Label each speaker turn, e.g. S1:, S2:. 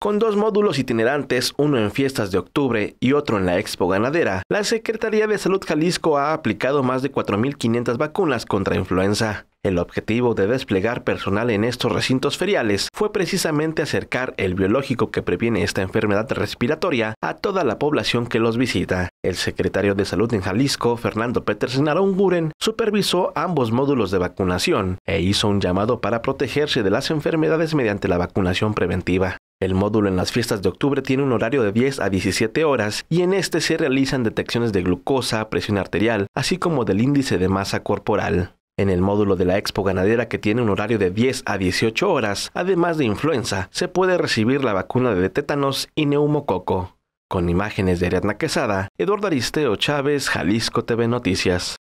S1: Con dos módulos itinerantes, uno en fiestas de octubre y otro en la Expo Ganadera, la Secretaría de Salud Jalisco ha aplicado más de 4.500 vacunas contra influenza. El objetivo de desplegar personal en estos recintos feriales fue precisamente acercar el biológico que previene esta enfermedad respiratoria a toda la población que los visita. El secretario de Salud en Jalisco, Fernando Petersen Aranguren, supervisó ambos módulos de vacunación e hizo un llamado para protegerse de las enfermedades mediante la vacunación preventiva. El módulo en las fiestas de octubre tiene un horario de 10 a 17 horas y en este se realizan detecciones de glucosa, presión arterial, así como del índice de masa corporal. En el módulo de la Expo Ganadera que tiene un horario de 10 a 18 horas, además de influenza, se puede recibir la vacuna de tétanos y neumococo. Con imágenes de Ariadna Quesada, Eduardo Aristeo Chávez, Jalisco TV Noticias.